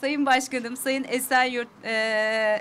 Sayın Başkanım, Sayın Esenyurt e,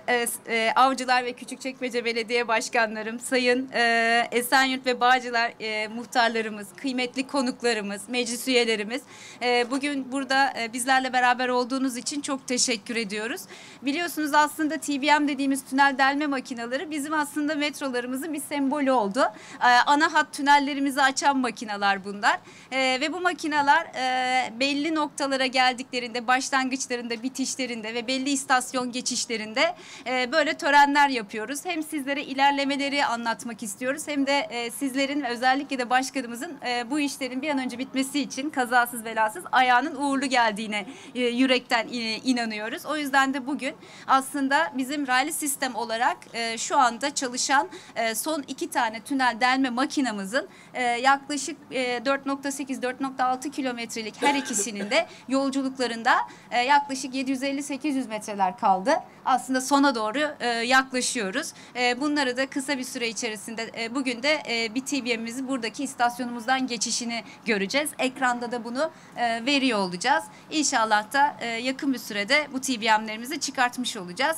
e, e, Avcılar ve Küçükçekmece Belediye Başkanlarım, Sayın e, Esenyurt ve Bağcılar e, muhtarlarımız, kıymetli konuklarımız, meclis üyelerimiz. E, bugün burada e, bizlerle beraber olduğunuz için çok teşekkür ediyoruz. Biliyorsunuz aslında TBM dediğimiz tünel delme makineleri bizim aslında metrolarımızın bir sembolü oldu. E, ana hat tünellerimizi açan makineler bunlar. E, ve bu makineler e, belli noktalara geldiklerinde, başlangıçlarında bir bitişlerinde ve belli istasyon geçişlerinde e, böyle törenler yapıyoruz. Hem sizlere ilerlemeleri anlatmak istiyoruz hem de e, sizlerin özellikle de başkanımızın e, bu işlerin bir an önce bitmesi için kazasız belasız ayağının uğurlu geldiğine e, yürekten e, inanıyoruz. O yüzden de bugün aslında bizim raylı sistem olarak e, şu anda çalışan e, son iki tane tünel delme makinamızın e, yaklaşık e, 4.8-4.6 kilometrelik her ikisinin de yolculuklarında e, yaklaşık 750-800 metreler kaldı. Aslında sona doğru e, yaklaşıyoruz. E, bunları da kısa bir süre içerisinde e, bugün de e, BTB'mizi buradaki istasyonumuzdan geçişini göreceğiz. Ekranda da bunu e, veriyor olacağız. İnşallah da e, yakın bir sürede bu TBM'lerimizi çıkartmış olacağız.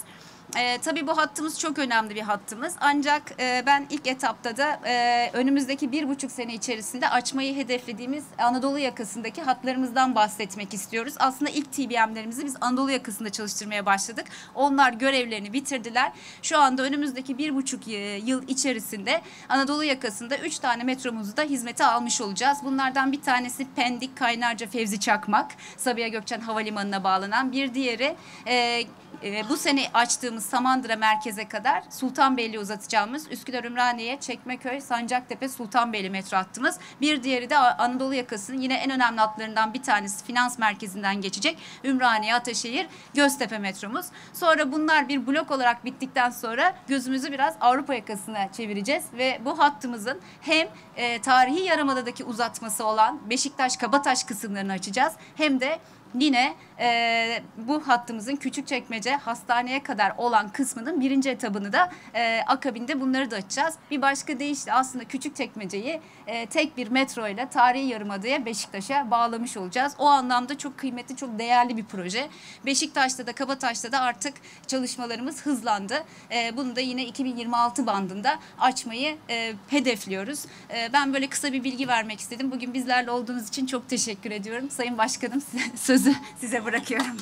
E, tabii bu hattımız çok önemli bir hattımız. Ancak e, ben ilk etapta da e, önümüzdeki bir buçuk sene içerisinde açmayı hedeflediğimiz Anadolu yakasındaki hatlarımızdan bahsetmek istiyoruz. Aslında ilk TBM'lerimizi biz Anadolu yakasında çalıştırmaya başladık. Onlar görevlerini bitirdiler. Şu anda önümüzdeki bir buçuk e, yıl içerisinde Anadolu yakasında üç tane metromuzu da hizmete almış olacağız. Bunlardan bir tanesi Pendik, Kaynarca, Fevzi Çakmak, Sabiha Gökçen Havalimanı'na bağlanan. Bir diğeri e, ee, bu sene açtığımız Samandıra merkeze kadar Sultanbeyli uzatacağımız Üsküdar Ümraniye Çekmeköy, Sancaktepe, Sultanbeyli metro hattımız. Bir diğeri de Anadolu yakasının yine en önemli hatlarından bir tanesi finans merkezinden geçecek Ümraniye, Ataşehir, Göztepe metromuz. Sonra bunlar bir blok olarak bittikten sonra gözümüzü biraz Avrupa yakasına çevireceğiz ve bu hattımızın hem e, tarihi Yarımada'daki uzatması olan Beşiktaş-Kabataş kısımlarını açacağız hem de yine e, bu hattımızın küçük çekmece hastaneye kadar olan kısmının birinci etabını da e, akabinde bunları da açacağız. Bir başka deyişle aslında Küçükçekmece'yi e, tek bir metro ile tarihi yarımadaya Beşiktaş'a bağlamış olacağız. O anlamda çok kıymetli, çok değerli bir proje. Beşiktaş'ta da Kabataş'ta da artık çalışmalarımız hızlandı. E, bunu da yine 2026 bandında açmayı e, hedefliyoruz. E, ben böyle kısa bir bilgi vermek istedim. Bugün bizlerle olduğunuz için çok teşekkür ediyorum. Sayın Başkanım size, sözü size bırakıyorum bırakıyorum.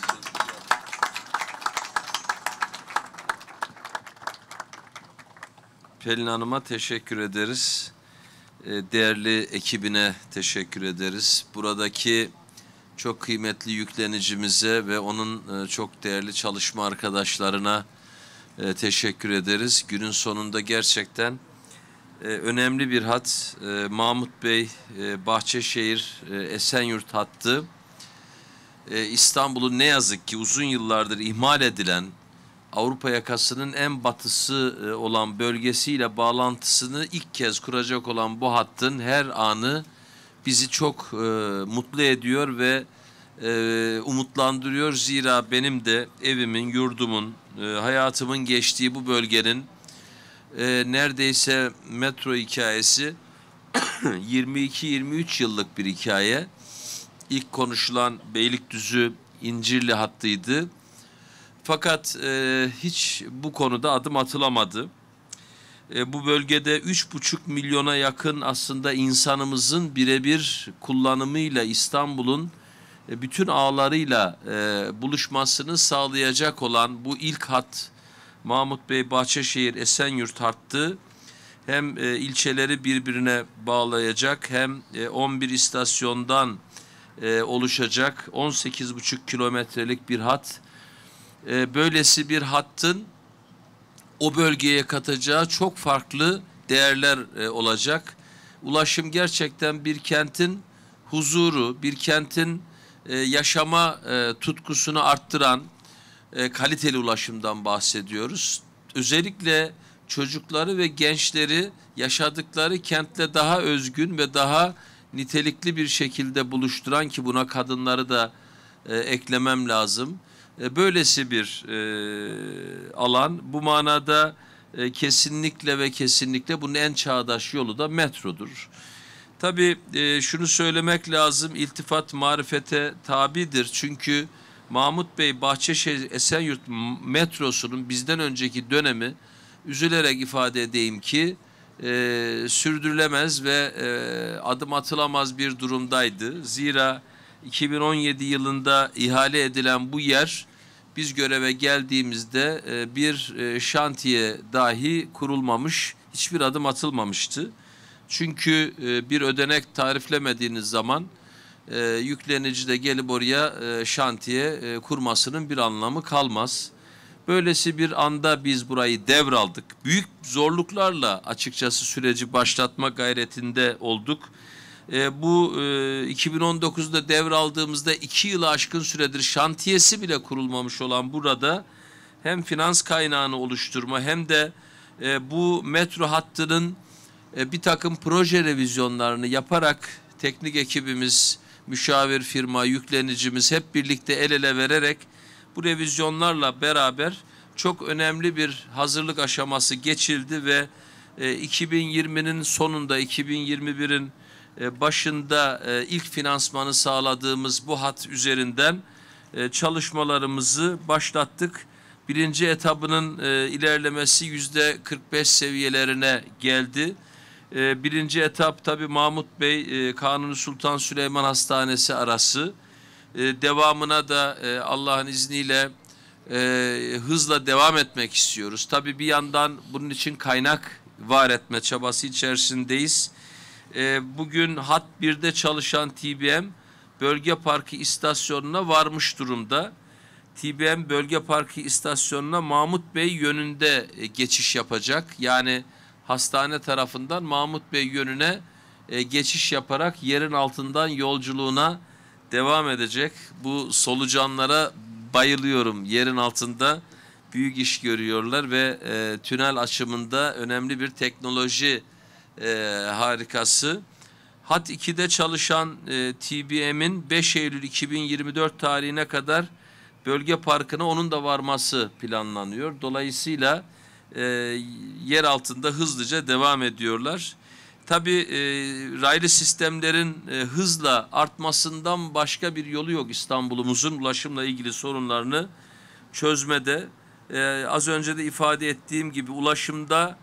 Pelin Hanım'a teşekkür ederiz. Ee, değerli ekibine teşekkür ederiz. Buradaki çok kıymetli yüklenicimize ve onun e, çok değerli çalışma arkadaşlarına e, teşekkür ederiz. Günün sonunda gerçekten e, önemli bir hat. Mahmut Bey Bahçeşehir Esenyurt hattı. E, İstanbul'un ne yazık ki uzun yıllardır ihmal edilen Avrupa yakasının en batısı e, olan bölgesiyle bağlantısını ilk kez kuracak olan bu hattın her anı bizi çok e, mutlu ediyor ve e, umutlandırıyor. Zira benim de evimin, yurdumun, e, hayatımın geçtiği bu bölgenin e, neredeyse metro hikayesi 22-23 yıllık bir hikaye ilk konuşulan Beylikdüzü İncirli hattıydı. Fakat e, hiç bu konuda adım atılamadı. E, bu bölgede 3,5 milyona yakın aslında insanımızın birebir kullanımıyla İstanbul'un e, bütün ağlarıyla e, buluşmasını sağlayacak olan bu ilk hat Mahmut Bey Bahçeşehir Esenyurt hattı hem e, ilçeleri birbirine bağlayacak hem e, 11 istasyondan e, oluşacak 18,5 kilometrelik bir hat. E, böylesi bir hattın o bölgeye katacağı çok farklı değerler e, olacak. Ulaşım gerçekten bir kentin huzuru, bir kentin e, yaşama e, tutkusunu arttıran e, kaliteli ulaşımdan bahsediyoruz. Özellikle çocukları ve gençleri yaşadıkları kentle daha özgün ve daha nitelikli bir şekilde buluşturan ki buna kadınları da e, eklemem lazım. E, böylesi bir e, alan. Bu manada e, kesinlikle ve kesinlikle bunun en çağdaş yolu da metrodur. Tabii e, şunu söylemek lazım, iltifat marifete tabidir. Çünkü Mahmut Bey Bahçeşehir Esenyurt metrosunun bizden önceki dönemi üzülerek ifade edeyim ki e, sürdürülemez ve e, adım atılamaz bir durumdaydı. Zira 2017 yılında ihale edilen bu yer biz göreve geldiğimizde e, bir e, şantiye dahi kurulmamış, hiçbir adım atılmamıştı. Çünkü e, bir ödenek tariflemediğiniz zaman e, yüklenici de gelip oraya e, şantiye e, kurmasının bir anlamı kalmaz. Böylesi bir anda biz burayı devraldık. Büyük zorluklarla açıkçası süreci başlatma gayretinde olduk. E, bu e, 2019'da devraldığımızda iki yılı aşkın süredir şantiyesi bile kurulmamış olan burada hem finans kaynağını oluşturma hem de e, bu metro hattının e, bir takım proje revizyonlarını yaparak teknik ekibimiz, müşavir firma, yüklenicimiz hep birlikte el ele vererek bu revizyonlarla beraber çok önemli bir hazırlık aşaması geçildi ve 2020'nin e, sonunda 2021'in e, başında e, ilk finansmanı sağladığımız bu hat üzerinden çalışmalarımızı başlattık. Birinci etabının ilerlemesi yüzde 45 seviyelerine geldi. Birinci etap tabi Mahmut Bey Kanuni Sultan Süleyman Hastanesi arası. E, devamına da e, Allah'ın izniyle e, hızla devam etmek istiyoruz. Tabii bir yandan bunun için kaynak var etme çabası içerisindeyiz. bugün Hat birde çalışan TBM Bölge Parkı istasyonuna varmış durumda. TBM Bölge Parkı istasyonuna Mahmut Bey yönünde geçiş yapacak. Yani hastane tarafından Mahmut Bey yönüne geçiş yaparak yerin altından yolculuğuna devam edecek. Bu solucanlara bayılıyorum. Yerin altında büyük iş görüyorlar ve e, tünel açımında önemli bir teknoloji e, harikası. Hat 2'de çalışan e, TBM'in 5 Eylül 2024 tarihine kadar bölge parkına onun da varması planlanıyor. Dolayısıyla e, yer altında hızlıca devam ediyorlar. Tabi e, raylı sistemlerin e, hızla artmasından başka bir yolu yok İstanbul'umuzun ulaşımla ilgili sorunlarını çözmede. E, az önce de ifade ettiğim gibi ulaşımda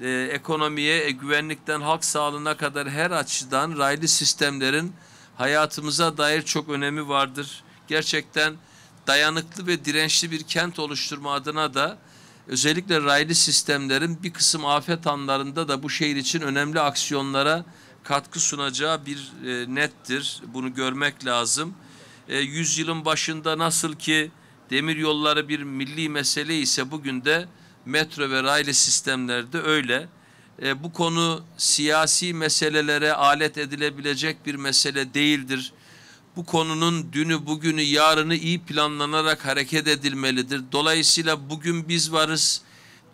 e, ekonomiye, e, güvenlikten halk sağlığına kadar her açıdan raylı sistemlerin hayatımıza dair çok önemi vardır. Gerçekten dayanıklı ve dirençli bir kent oluşturma adına da özellikle raylı sistemlerin bir kısım afet anlarında da bu şehir için önemli aksiyonlara katkı sunacağı bir e, nettir. Bunu görmek lazım. E, yüzyılın başında nasıl ki demir yolları bir milli mesele ise bugün de metro ve raylı sistemlerde öyle. E, bu konu siyasi meselelere alet edilebilecek bir mesele değildir bu konunun dünü, bugünü, yarını iyi planlanarak hareket edilmelidir. Dolayısıyla bugün biz varız,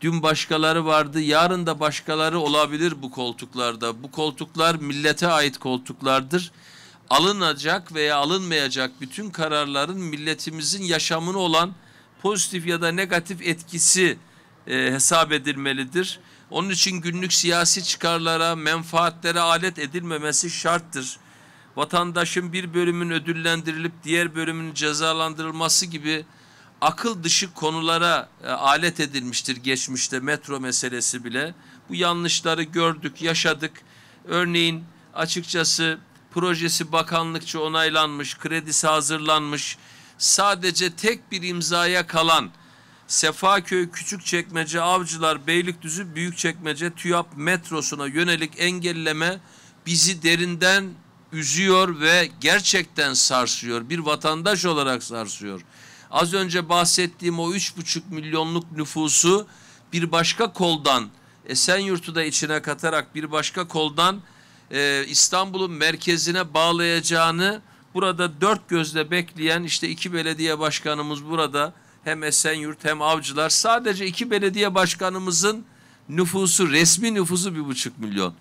dün başkaları vardı, yarın da başkaları olabilir bu koltuklarda. Bu koltuklar millete ait koltuklardır. Alınacak veya alınmayacak bütün kararların milletimizin yaşamını olan pozitif ya da negatif etkisi e, hesap edilmelidir. Onun için günlük siyasi çıkarlara, menfaatlere alet edilmemesi şarttır vatandaşın bir bölümün ödüllendirilip diğer bölümün cezalandırılması gibi akıl dışı konulara e, alet edilmiştir geçmişte metro meselesi bile. Bu yanlışları gördük, yaşadık. Örneğin açıkçası projesi bakanlıkça onaylanmış, kredisi hazırlanmış. Sadece tek bir imzaya kalan Sefaköy, Küçükçekmece, Avcılar, Beylikdüzü, Büyükçekmece, TÜYAP metrosuna yönelik engelleme bizi derinden üzüyor ve gerçekten sarsıyor. Bir vatandaş olarak sarsıyor. Az önce bahsettiğim o üç buçuk milyonluk nüfusu bir başka koldan Esenyurt'u da içine katarak bir başka koldan e, İstanbul'un merkezine bağlayacağını burada dört gözle bekleyen işte iki belediye başkanımız burada hem Esenyurt hem Avcılar sadece iki belediye başkanımızın nüfusu resmi nüfusu bir buçuk milyon.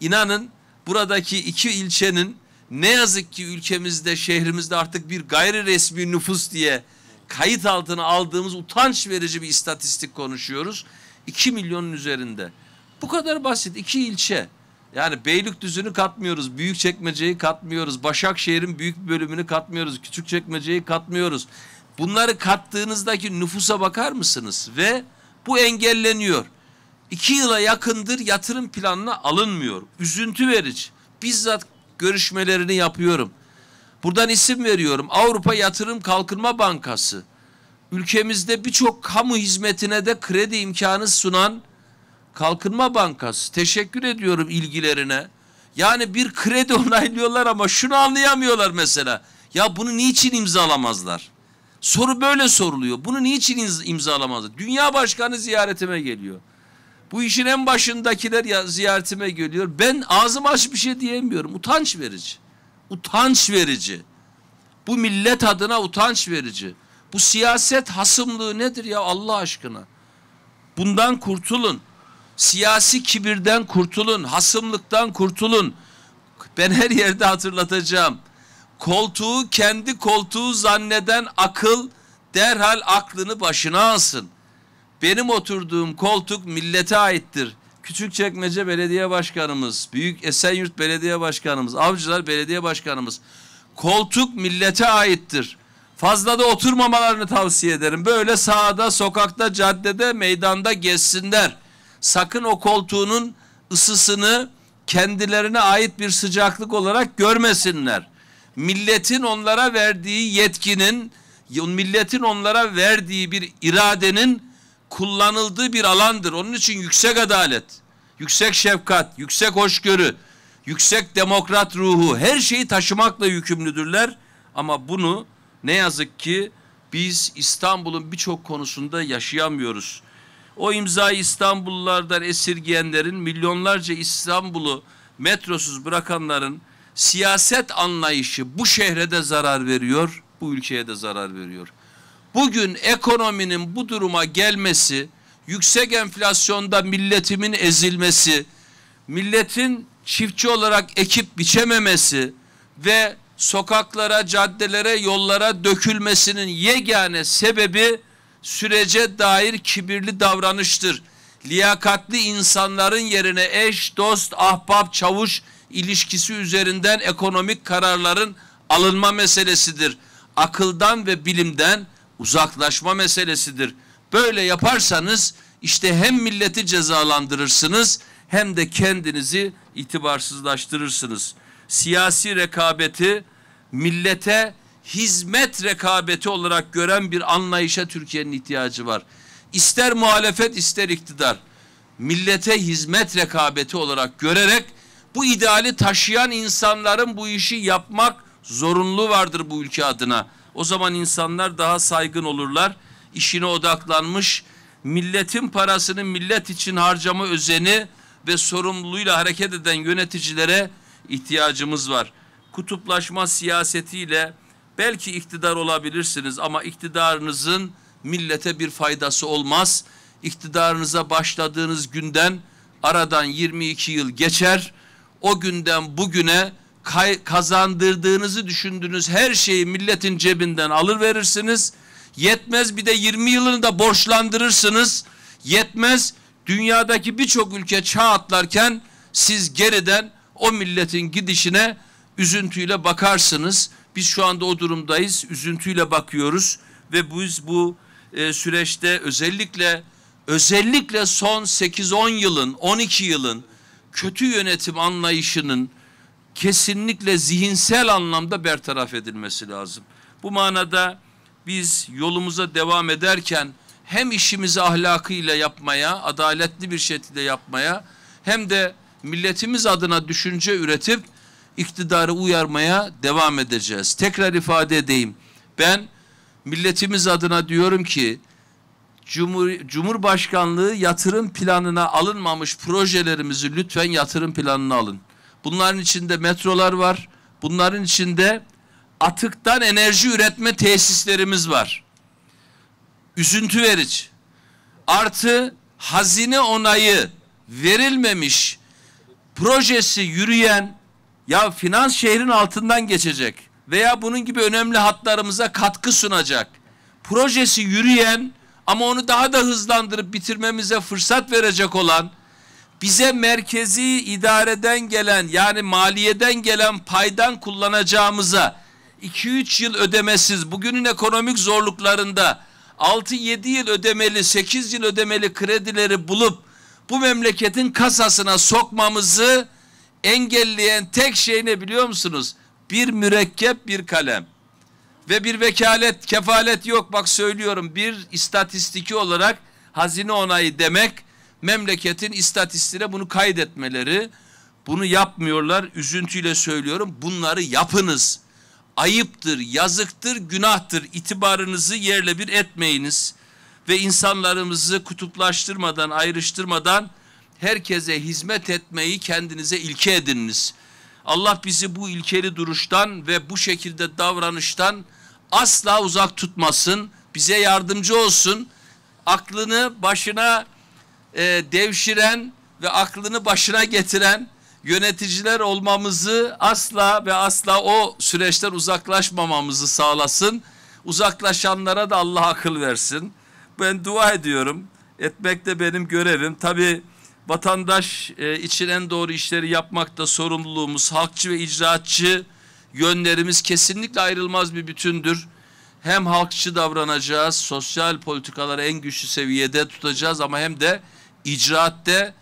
İnanın buradaki iki ilçenin ne yazık ki ülkemizde, şehrimizde artık bir gayri resmi nüfus diye kayıt altına aldığımız utanç verici bir istatistik konuşuyoruz. 2 milyonun üzerinde. Bu kadar basit. iki ilçe. Yani Beylikdüzü'nü katmıyoruz, Büyükçekmece'yi katmıyoruz, Başakşehir'in büyük bölümünü katmıyoruz, Küçükçekmece'yi katmıyoruz. Bunları kattığınızdaki nüfusa bakar mısınız? Ve bu engelleniyor iki yıla yakındır yatırım planına alınmıyor. Üzüntü verici. Bizzat görüşmelerini yapıyorum. Buradan isim veriyorum. Avrupa Yatırım Kalkınma Bankası. Ülkemizde birçok kamu hizmetine de kredi imkanı sunan Kalkınma Bankası. Teşekkür ediyorum ilgilerine. Yani bir kredi onaylıyorlar ama şunu anlayamıyorlar mesela. Ya bunu niçin imzalamazlar? Soru böyle soruluyor. Bunu niçin imzalamazlar? Dünya Başkanı ziyaretime geliyor. Bu işin en başındakiler ya, ziyaretime geliyor. Ben ağzım aç bir şey diyemiyorum. Utanç verici. Utanç verici. Bu millet adına utanç verici. Bu siyaset hasımlığı nedir ya Allah aşkına? Bundan kurtulun. Siyasi kibirden kurtulun. Hasımlıktan kurtulun. Ben her yerde hatırlatacağım. Koltuğu kendi koltuğu zanneden akıl derhal aklını başına alsın. Benim oturduğum koltuk millete aittir. Küçükçekmece Belediye Başkanımız, Büyük Esenyurt Belediye Başkanımız, Avcılar Belediye Başkanımız. Koltuk millete aittir. Fazla da oturmamalarını tavsiye ederim. Böyle sahada, sokakta, caddede, meydanda gezsinler. Sakın o koltuğunun ısısını kendilerine ait bir sıcaklık olarak görmesinler. Milletin onlara verdiği yetkinin, milletin onlara verdiği bir iradenin kullanıldığı bir alandır. Onun için yüksek adalet, yüksek şefkat, yüksek hoşgörü, yüksek demokrat ruhu her şeyi taşımakla yükümlüdürler. Ama bunu ne yazık ki biz İstanbul'un birçok konusunda yaşayamıyoruz. O imzayı İstanbullulardan esirgeyenlerin, milyonlarca İstanbul'u metrosuz bırakanların siyaset anlayışı bu şehre de zarar veriyor, bu ülkeye de zarar veriyor. Bugün ekonominin bu duruma gelmesi, yüksek enflasyonda milletimin ezilmesi, milletin çiftçi olarak ekip biçememesi ve sokaklara, caddelere, yollara dökülmesinin yegane sebebi sürece dair kibirli davranıştır. Liyakatli insanların yerine eş, dost, ahbap, çavuş ilişkisi üzerinden ekonomik kararların alınma meselesidir. Akıldan ve bilimden uzaklaşma meselesidir. Böyle yaparsanız işte hem milleti cezalandırırsınız hem de kendinizi itibarsızlaştırırsınız. Siyasi rekabeti millete hizmet rekabeti olarak gören bir anlayışa Türkiye'nin ihtiyacı var. İster muhalefet ister iktidar millete hizmet rekabeti olarak görerek bu ideali taşıyan insanların bu işi yapmak zorunlu vardır bu ülke adına. O zaman insanlar daha saygın olurlar. İşine odaklanmış, milletin parasını millet için harcama özeni ve sorumluluğuyla hareket eden yöneticilere ihtiyacımız var. Kutuplaşma siyasetiyle belki iktidar olabilirsiniz ama iktidarınızın millete bir faydası olmaz. İktidarınıza başladığınız günden aradan 22 yıl geçer. O günden bugüne kazandırdığınızı düşündüğünüz her şeyi milletin cebinden alır verirsiniz. Yetmez bir de 20 yılını da borçlandırırsınız. Yetmez dünyadaki birçok ülke çağ atlarken siz geriden o milletin gidişine üzüntüyle bakarsınız. Biz şu anda o durumdayız. Üzüntüyle bakıyoruz ve biz bu e, süreçte özellikle özellikle son 8-10 yılın, 12 yılın kötü yönetim anlayışının kesinlikle zihinsel anlamda bertaraf edilmesi lazım. Bu manada biz yolumuza devam ederken hem işimizi ahlakıyla yapmaya, adaletli bir şekilde yapmaya hem de milletimiz adına düşünce üretip iktidarı uyarmaya devam edeceğiz. Tekrar ifade edeyim. Ben milletimiz adına diyorum ki Cumhur, Cumhurbaşkanlığı yatırım planına alınmamış projelerimizi lütfen yatırım planına alın. Bunların içinde metrolar var. Bunların içinde atıktan enerji üretme tesislerimiz var. Üzüntü verici. Artı hazine onayı verilmemiş projesi yürüyen ya finans şehrin altından geçecek veya bunun gibi önemli hatlarımıza katkı sunacak. Projesi yürüyen ama onu daha da hızlandırıp bitirmemize fırsat verecek olan bize merkezi idareden gelen yani maliyeden gelen paydan kullanacağımıza 2-3 yıl ödemesiz bugünün ekonomik zorluklarında 6-7 yıl ödemeli 8 yıl ödemeli kredileri bulup bu memleketin kasasına sokmamızı engelleyen tek şey ne biliyor musunuz? Bir mürekkep bir kalem ve bir vekalet kefalet yok bak söylüyorum bir istatistiki olarak hazine onayı demek memleketin istatistiğine bunu kaydetmeleri. Bunu yapmıyorlar. Üzüntüyle söylüyorum. Bunları yapınız. Ayıptır, yazıktır, günahtır. İtibarınızı yerle bir etmeyiniz ve insanlarımızı kutuplaştırmadan, ayrıştırmadan herkese hizmet etmeyi kendinize ilke ediniz. Allah bizi bu ilkeli duruştan ve bu şekilde davranıştan asla uzak tutmasın. Bize yardımcı olsun. Aklını başına e, devşiren ve aklını başına getiren yöneticiler olmamızı asla ve asla o süreçten uzaklaşmamamızı sağlasın. Uzaklaşanlara da Allah akıl versin. Ben dua ediyorum. Etmek de benim görevim. Tabi vatandaş e, için en doğru işleri yapmakta sorumluluğumuz, halkçı ve icraatçı yönlerimiz kesinlikle ayrılmaz bir bütündür. Hem halkçı davranacağız, sosyal politikaları en güçlü seviyede tutacağız ama hem de icraatte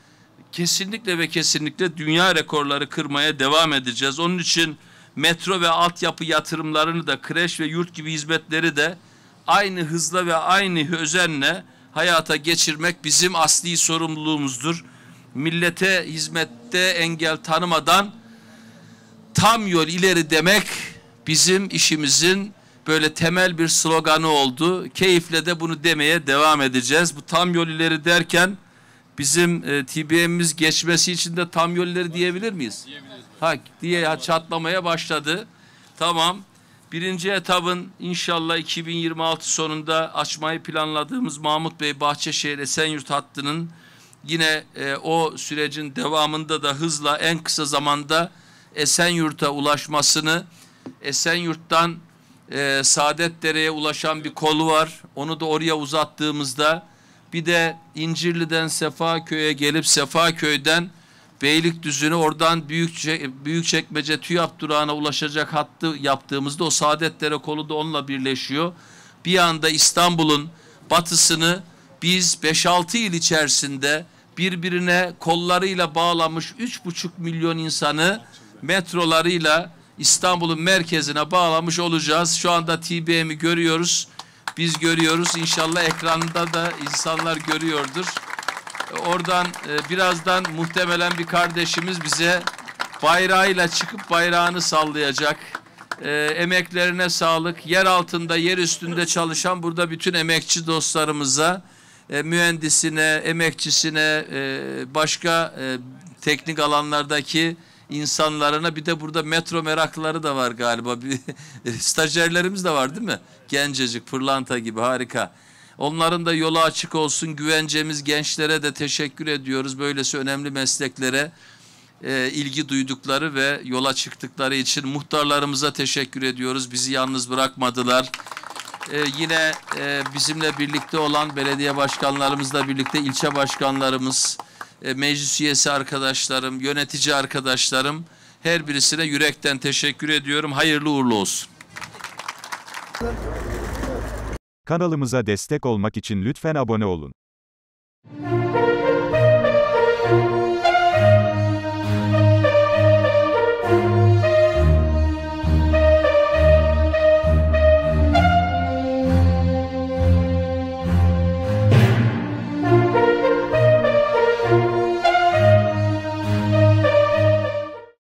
kesinlikle ve kesinlikle dünya rekorları kırmaya devam edeceğiz. Onun için metro ve altyapı yatırımlarını da kreş ve yurt gibi hizmetleri de aynı hızla ve aynı özenle hayata geçirmek bizim asli sorumluluğumuzdur. Millete hizmette engel tanımadan tam yol ileri demek bizim işimizin böyle temel bir sloganı oldu. Keyifle de bunu demeye devam edeceğiz. Bu tam yol ileri derken bizim e, TBM'imiz geçmesi için de tam yolları diyebilir miyiz? Hak diye ya, çatlamaya başladı. Tamam. Birinci etabın inşallah 2026 sonunda açmayı planladığımız Mahmut Bey Bahçeşehir Esenyurt hattının yine e, o sürecin devamında da hızla en kısa zamanda Esenyurt'a ulaşmasını Esenyurt'tan e, Dere'ye ulaşan bir kolu var. Onu da oraya uzattığımızda bir de İncirli'den Sefa Sefaköy'e gelip Sefa Sefaköy'den Beylikdüzü'ne oradan büyük Büyükçekmece TÜYAP durağına ulaşacak hattı yaptığımızda o saadetlere kolu da onunla birleşiyor. Bir anda İstanbul'un batısını biz 5-6 yıl içerisinde birbirine kollarıyla bağlamış 3,5 milyon insanı metrolarıyla İstanbul'un merkezine bağlamış olacağız. Şu anda TBM'i görüyoruz. Biz görüyoruz. İnşallah ekranda da insanlar görüyordur. Oradan e, birazdan muhtemelen bir kardeşimiz bize bayrağıyla çıkıp bayrağını sallayacak. E, emeklerine sağlık. Yer altında, yer üstünde çalışan burada bütün emekçi dostlarımıza, e, mühendisine, emekçisine, başka teknik alanlardaki insanlarına bir de burada metro meraklıları da var galiba. Bir, stajyerlerimiz de var değil mi? Gencecik, pırlanta gibi harika. Onların da yolu açık olsun. Güvencemiz gençlere de teşekkür ediyoruz. Böylesi önemli mesleklere e, ilgi duydukları ve yola çıktıkları için muhtarlarımıza teşekkür ediyoruz. Bizi yalnız bırakmadılar. Ee, yine e, bizimle birlikte olan belediye başkanlarımızla birlikte ilçe başkanlarımız, e, meclis üyesi arkadaşlarım, yönetici arkadaşlarım her birisine yürekten teşekkür ediyorum. Hayırlı uğurlu olsun. Kanalımıza destek olmak için lütfen abone olun.